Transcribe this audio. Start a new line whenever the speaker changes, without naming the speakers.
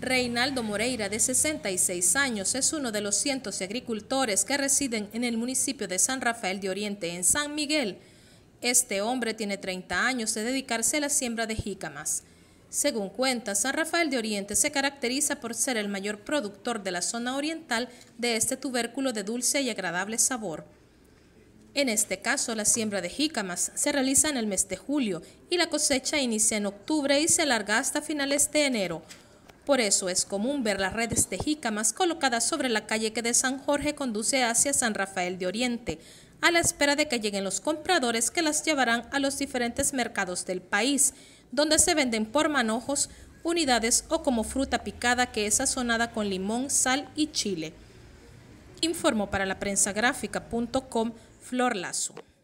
Reinaldo Moreira, de 66 años, es uno de los cientos de agricultores que residen en el municipio de San Rafael de Oriente, en San Miguel. Este hombre tiene 30 años de dedicarse a la siembra de jícamas. Según cuenta, San Rafael de Oriente se caracteriza por ser el mayor productor de la zona oriental de este tubérculo de dulce y agradable sabor. En este caso, la siembra de jícamas se realiza en el mes de julio y la cosecha inicia en octubre y se alarga hasta finales de enero. Por eso es común ver las redes de jícamas colocadas sobre la calle que de San Jorge conduce hacia San Rafael de Oriente, a la espera de que lleguen los compradores que las llevarán a los diferentes mercados del país, donde se venden por manojos, unidades o como fruta picada que es sazonada con limón, sal y chile. Informo para la prensa gráfica.com Flor Lazo.